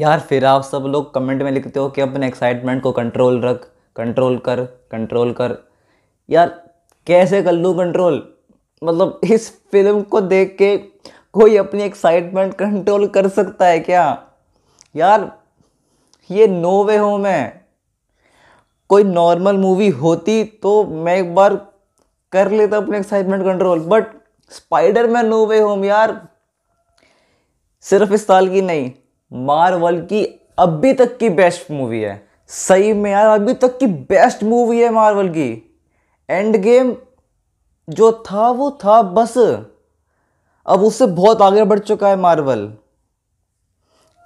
यार फिर आप सब लोग कमेंट में लिखते हो कि अपने एक्साइटमेंट को कंट्रोल रख कंट्रोल कर कंट्रोल कर यार कैसे कर लूँ कंट्रोल मतलब इस फिल्म को देख के कोई अपनी एक्साइटमेंट कंट्रोल कर सकता है क्या यार ये नो वे होम है कोई नॉर्मल मूवी होती तो मैं एक बार कर लेता अपने excitement control but spider man no way home यार सिर्फ इस साल की नहीं मार्वल की अभी तक की बेस्ट मूवी है सही में यार अभी तक की बेस्ट मूवी है मार्वल की एंड गेम जो था वो था बस अब उससे बहुत आगे बढ़ चुका है मार्वल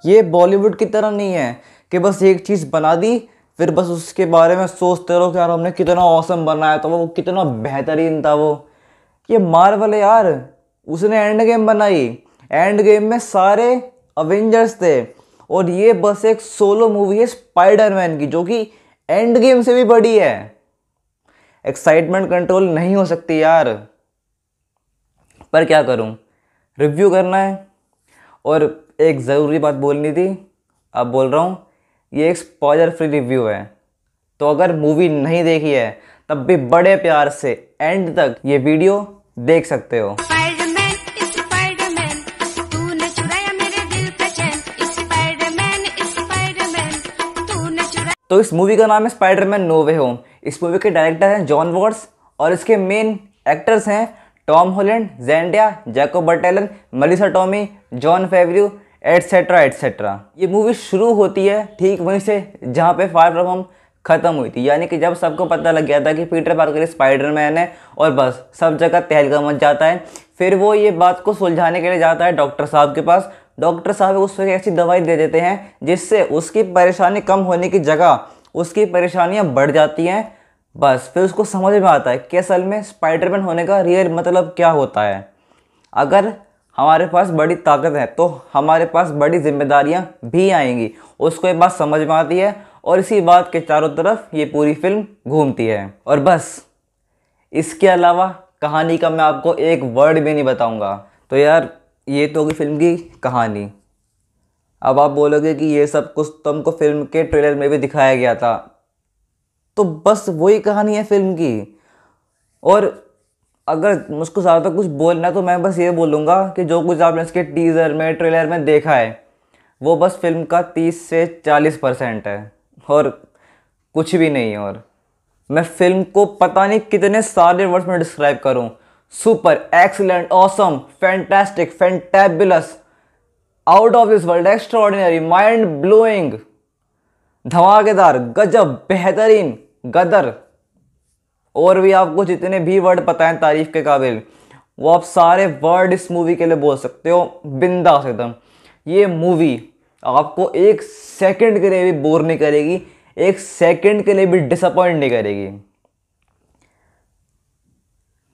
ये बॉलीवुड की तरह नहीं है कि बस एक चीज़ बना दी फिर बस उसके बारे में सोचते रहो कि यार हमने कितना औसम बनाया था वो कितना बेहतरीन था वो ये मार्वल है यार उसने एंड गेम बनाई एंड गेम में सारे अवेंजर्स थे और ये बस एक सोलो मूवी है स्पाइडरमैन की जो कि एंड गेम से भी बड़ी है एक्साइटमेंट कंट्रोल नहीं हो सकती यार पर क्या करूं रिव्यू करना है और एक ज़रूरी बात बोलनी थी अब बोल रहा हूँ ये एक स्पॉजर फ्री रिव्यू है तो अगर मूवी नहीं देखी है तब भी बड़े प्यार से एंड तक ये वीडियो देख सकते हो तो इस मूवी का नाम है स्पाइडर नो वे होम इस मूवी के डायरेक्टर हैं जॉन वॉर्ड्स और इसके मेन एक्टर्स हैं Tom Holland Zendaya Jacob Batalon Marisa Tomei Jon Favreau etcetera etcetera ये मूवी शुरू होती है ठीक वहीं से जहाँ पे फायर फ्रॉम होम ख़त्म हुई थी यानी कि जब सबको पता लग गया था कि पीटर पार्कर मैन है और बस सब जगह तहलका मच जाता है फिर वो ये बात को सुलझाने के लिए जाता है डॉक्टर साहब के पास डॉक्टर साहब उस वक्त ऐसी दवाई दे देते हैं जिससे उसकी परेशानी कम होने की जगह उसकी परेशानियाँ बढ़ जाती हैं बस फिर उसको समझ में आता है कि असल में स्पाइडरमैन होने का रियल मतलब क्या होता है अगर हमारे पास बड़ी ताकत है तो हमारे पास बड़ी जिम्मेदारियां भी आएंगी उसको ये बात समझ में आती है और इसी बात के चारों तरफ ये पूरी फिल्म घूमती है और बस इसके अलावा कहानी का मैं आपको एक वर्ड भी नहीं बताऊंगा तो यार ये तो होगी फिल्म की कहानी अब आप बोलोगे कि ये सब कुछ तुमको फिल्म के ट्रेलर में भी दिखाया गया था तो बस वही कहानी है फिल्म की और अगर मुझको ज़्यादा कुछ बोलना तो मैं बस ये बोलूँगा कि जो कुछ आपने इसके टीज़र में ट्रेलर में देखा है वो बस फिल्म का तीस से चालीस परसेंट है और कुछ भी नहीं और मैं फिल्म को पता नहीं कितने सारे वर्ड्स में डिस्क्राइब करूँ super excellent, awesome fantastic fantabulous out of this world extraordinary mind blowing धमाकेदार गजब बेहतरीन गदर और भी आपको जितने भी वर्ड पता है तारीफ के काबिल वो आप सारे वर्ड इस मूवी के लिए बोल सकते हो बिंदास एकदम ये मूवी आपको एक सेकंड के लिए भी बोर नहीं करेगी एक सेकंड के लिए भी डिसअपॉइंट नहीं करेगी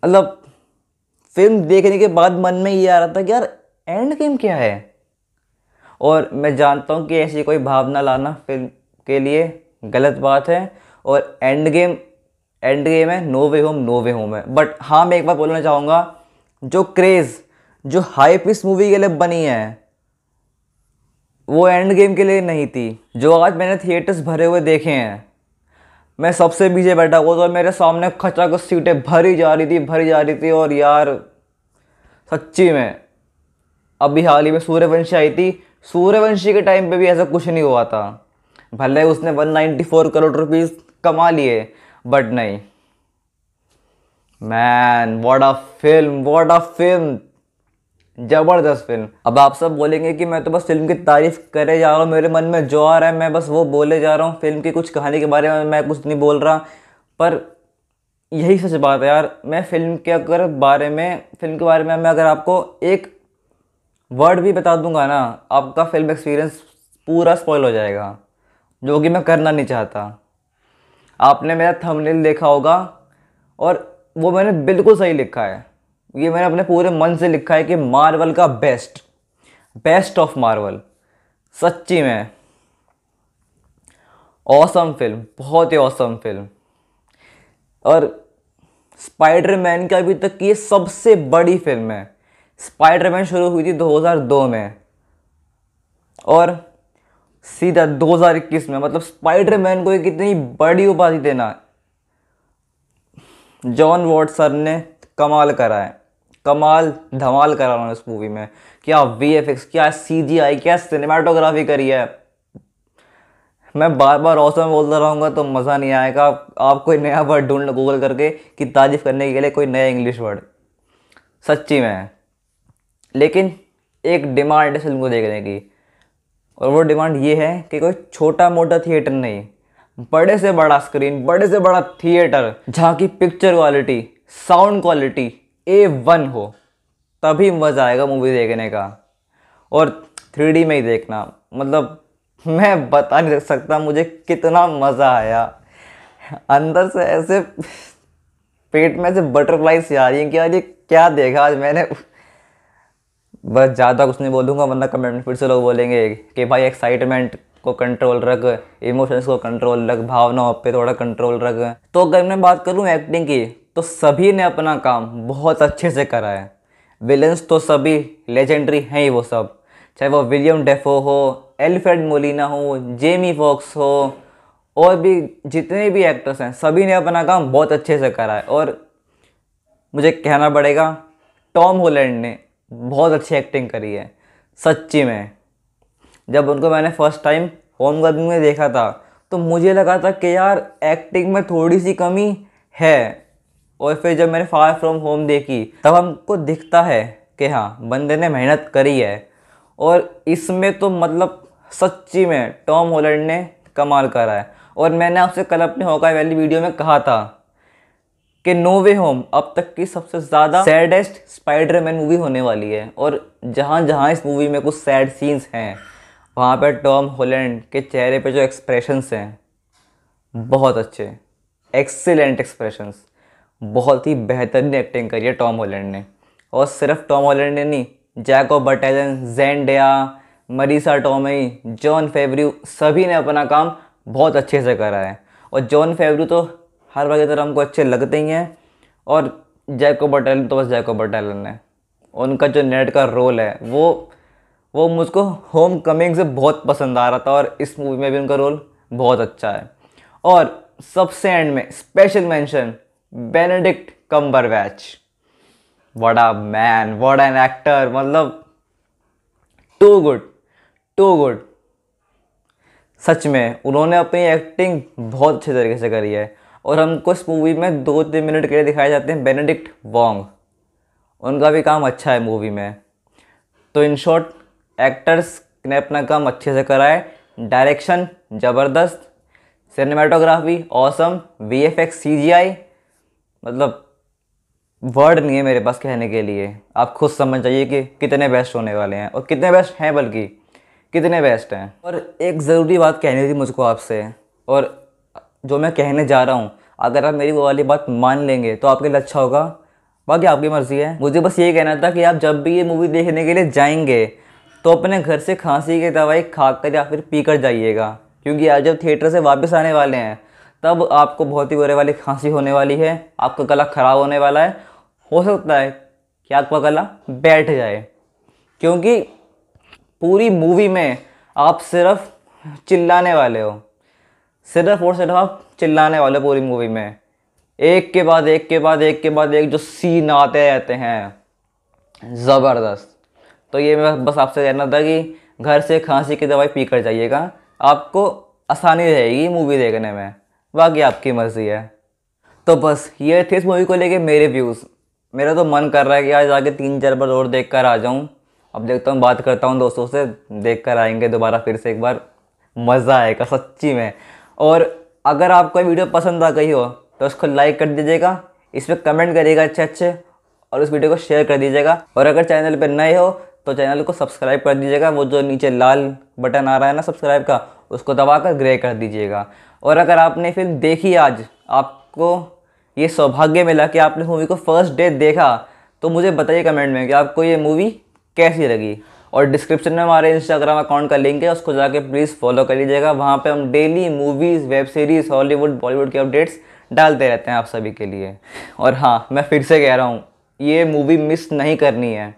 मतलब फिल्म देखने के बाद मन में ये आ रहा था कि यार एंड गेम क्या है और मैं जानता हूँ कि ऐसी कोई भावना लाना फिल्म के लिए गलत बात है और एंड गेम एंड गेम है no way home no way home है बट हाँ मैं एक बार बोलना चाहूँगा जो क्रेज़ जो हाइप इस मूवी के लिए बनी है वो एंड गेम के लिए नहीं थी जो आज मैंने थिएटर्स भरे हुए देखे हैं मैं सबसे पीछे बैठा हुआ था तो मेरे सामने खचा को सीटें भरी जा रही थी भरी जा रही थी और यार सच्ची में अभी हाल ही में सूर्यवंशी आई थी सूर्यवंशी के टाइम पे भी ऐसा कुछ नहीं हुआ था भले उसने 194 करोड़ रुपीस कमा लिए बट नहीं man what a film what a film ज़बरदस्त फिल्म अब आप सब बोलेंगे कि मैं तो बस फिल्म की तारीफ करे जा रहा हूँ मेरे मन में जो आ रहा है मैं बस वो बोले जा रहा हूँ फिल्म की कुछ कहानी के बारे में मैं कुछ नहीं बोल रहा पर यही सच बात है यार मैं फिल्म के अगर बारे में फिल्म के बारे में मैं अगर आपको एक वर्ड भी बता दूंगा ना आपका फिल्म एक्सपीरियंस पूरा स्पॉइल हो जाएगा जो कि मैं करना नहीं चाहता आपने मेरा थंबनेल देखा होगा और वो मैंने बिल्कुल सही लिखा है ये मैंने अपने पूरे मन से लिखा है कि मार्वल का बेस्ट बेस्ट ऑफ मार्वल सच्ची में ऑसम फिल्म बहुत ही औसम फिल्म और स्पाइडरमैन का अभी तक ये सबसे बड़ी फिल्म है स्पाइडरमैन शुरू हुई थी 2002 में और सीधा 2021 में मतलब स्पाइडरमैन को एक इतनी बड़ी उपाधि देना जॉन वॉट सर ने कमाल करा है कमाल धमाल करा उन्होंने इस मूवी में क्या वी एफ एक्स क्या सी जी आई क्या सिनेमाटोग्राफी करी है मैं बार बार औसम बोलता रहूँगा तो मज़ा नहीं आएगा आप कोई नया वर्ड ढूंढ लो गूगल करके कि तारीफ़ करने के लिए कोई नया इंग्लिश वर्ड सच्ची में लेकिन एक डिमांड है फिल्म को देखने की और वो डिमांड ये है कि कोई छोटा मोटा थिएटर नहीं बड़े से बड़ा स्क्रीन बड़े से बड़ा थिएटर जहाँ की picture quality sound quality A one हो तभी मज़ा आएगा मूवी देखने का और थ्री में ही देखना मतलब मैं बता नहीं सकता मुझे कितना मज़ा आया अंदर से ऐसे पेट में से बटरफ्लाई से आ रही है कि यार ये क्या देखा आज मैंने बस ज़्यादा कुछ नहीं बोलूँगा वरना कमेंट फिर से लोग बोलेंगे कि भाई एक्साइटमेंट को कंट्रोल रख इमोशंस को कंट्रोल रख भावनाओं पे थोड़ा कंट्रोल रख तो अगर मैं बात करूँ एक्टिंग की तो सभी ने अपना काम बहुत अच्छे से करा है विलन्स तो सभी लेजेंडरी हैं ही वो सब चाहे वो विलियम डेफो हो एल्फ्रेड मोलिना हो जेमी फॉक्स हो और भी जितने भी एक्टर्स हैं सभी ने अपना काम बहुत अच्छे से करा है और मुझे कहना पड़ेगा टॉम होलैंड ने बहुत अच्छी एक्टिंग करी है सच्ची में जब उनको मैंने फर्स्ट टाइम होम गर्मी में देखा था तो मुझे लगा था कि यार एक्टिंग में थोड़ी सी कमी है और फिर जब मैंने फार फ्रॉम होम देखी तब हमको दिखता है कि हाँ बंदे ने मेहनत करी है और इसमें तो मतलब सच्ची में टॉम होलैंड ने कमाल करा है और मैंने आपसे कल अपने होका वैली वीडियो में कहा था कि नो वे होम अब तक की सबसे ज़्यादा सैडेस्ट स्पाइडर मैन मूवी होने वाली है और जहाँ जहाँ इस मूवी में कुछ सैड सीन्स हैं वहाँ पर टॉम होलैंड के चेहरे पर जो एक्सप्रेशंस हैं बहुत अच्छे एक्सीलेंट एक्सप्रेशंस बहुत ही बेहतरीन एक्टिंग करी है टॉम हॉलैंड ने और सिर्फ टॉम हॉलैंड ने नहीं जैको जैन Zendaya Marisa Tomei Jon Favreau सभी ने अपना काम बहुत अच्छे से करा है और जॉन फेवरू तो हर वक्त तरह हमको अच्छे लगते ही हैं और जैको बटेलन तो बस जैको बटालन है उनका जो नेट का रोल है वो वो मुझको होम कमिंग से बहुत पसंद आ रहा था और इस मूवी में भी उनका रोल बहुत अच्छा है और सबसे एंड में स्पेशल मेंशन बेनेडिक्ट कम्बरवैच वैच what a man what an actor मतलब टू गुड टू गुड सच में उन्होंने अपनी एक्टिंग बहुत अच्छे तरीके से करी है और हमको इस मूवी में दो तीन मिनट के लिए दिखाए जाते हैं बेनेडिक्ट वोंग उनका भी काम अच्छा है मूवी में तो इन शॉर्ट एक्टर्स ने अपना काम अच्छे से करा है डायरेक्शन ज़बरदस्त cinematography awesome V F X C G I मतलब वर्ड नहीं है मेरे पास कहने के लिए आप खुद समझ जाइए कि कितने बेस्ट होने वाले हैं और कितने बेस्ट हैं बल्कि कितने बेस्ट हैं और एक ज़रूरी बात कहनी थी मुझको आपसे और जो मैं कहने जा रहा हूँ अगर आप मेरी वो वाली बात मान लेंगे तो आपके लिए अच्छा होगा बाकी आपकी मर्ज़ी है मुझे बस ये कहना था कि आप जब भी ये मूवी देखने के लिए जाएंगे तो अपने घर से खांसी की दवाई खा कर या फिर पी कर जाइएगा क्योंकि आज जब थिएटर से वापस आने वाले हैं तब आपको बहुत ही बुरे वाली खांसी होने वाली है आपका गला ख़राब होने वाला है हो सकता है कि आपका गला बैठ जाए क्योंकि पूरी मूवी में आप सिर्फ चिल्लाने वाले हो सिर्फ और सिर्फ आप चिल्लाने वाले पूरी मूवी में एक के बाद एक के बाद एक के बाद एक जो सीन आते रहते हैं ज़बरदस्त तो ये मैं बस आपसे कहना था कि घर से खांसी की दवाई पी कर जाइएगा आपको आसानी रहेगी मूवी देखने में बाकी आपकी मर्ज़ी है तो बस ये थे इस मूवी को लेके मेरे व्यूज़ मेरा तो मन कर रहा है कि आज आगे तीन चार बार और देख कर आ जाऊँ अब देखता हूँ बात करता हूँ दोस्तों से देख कर आएंगे दोबारा फिर से एक बार मज़ा आएगा सच्ची में और अगर आपको वीडियो पसंद आ गई हो तो उसको लाइक कर दीजिएगा इस पर कमेंट करिएगा अच्छे अच्छे और उस वीडियो को शेयर कर दीजिएगा और अगर चैनल पर नए हो तो चैनल को सब्सक्राइब कर दीजिएगा वो जो नीचे लाल बटन आ रहा है ना सब्सक्राइब का उसको दबाकर ग्रे कर दीजिएगा और अगर आपने फिल्म देखी आज आपको ये सौभाग्य मिला कि आपने मूवी को फर्स्ट डे देखा तो मुझे बताइए कमेंट में कि आपको ये मूवी कैसी लगी और डिस्क्रिप्शन में हमारे इंस्टाग्राम अकाउंट का लिंक है उसको जाके प्लीज़ फॉलो कर लीजिएगा वहाँ पे हम daily movies web series Hollywood Bollywood के अपडेट्स डालते रहते हैं आप सभी के लिए और हाँ मैं फिर से कह रहा हूँ ये मूवी मिस नहीं करनी है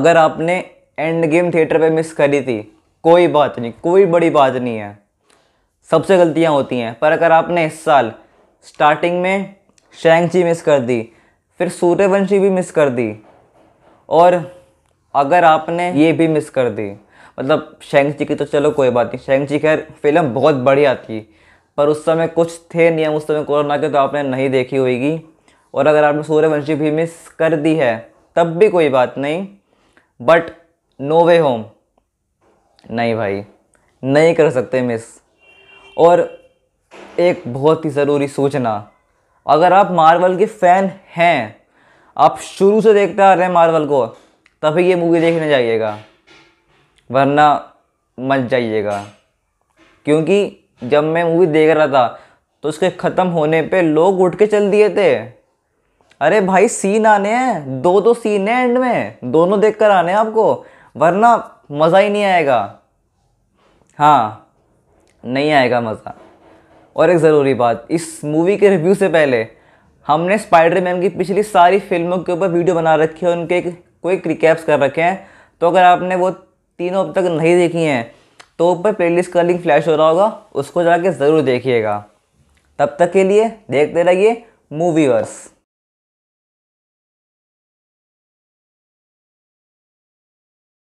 अगर आपने एंड गेम थिएटर पर मिस करी थी कोई बात नहीं कोई बड़ी बात नहीं है सबसे गलतियाँ होती हैं पर अगर आपने इस साल स्टार्टिंग में शैंगची मिस कर दी फिर सूर्यवंशी भी मिस कर दी और अगर आपने ये भी मिस कर दी मतलब शैंगची की तो चलो कोई बात नहीं जी खैर फिल्म बहुत बढ़िया थी पर उस समय कुछ थे नियम उस समय कोरोना के तो आपने नहीं देखी होगी और अगर आपने सूर्यवंशी भी मिस कर दी है तब भी कोई बात नहीं बट नो वे होम नहीं भाई नहीं कर सकते मिस और एक बहुत ही ज़रूरी सूचना अगर आप मार्वल के फ़ैन हैं आप शुरू से देखते आ रहे हैं मार्वल को तभी ये मूवी देखने जाइएगा वरना मत जाइएगा क्योंकि जब मैं मूवी देख रहा था तो उसके ख़त्म होने पे लोग उठ के चल दिए थे अरे भाई सीन आने हैं दो दो सीन हैं एंड में दोनों देख कर आने हैं आपको वरना मज़ा ही नहीं आएगा हाँ नहीं आएगा मज़ा और एक ज़रूरी बात इस मूवी के रिव्यू से पहले हमने स्पाइडर मैन की पिछली सारी फिल्मों के ऊपर वीडियो बना रखी है उनके कोई रिकैप्स कर रखे हैं तो अगर आपने वो तीनों अब तक नहीं देखी हैं तो ऊपर प्लेलिस्ट का लिंक फ्लैश हो रहा होगा उसको जाके ज़रूर देखिएगा तब तक के लिए देखते रहिए मूवीवर्स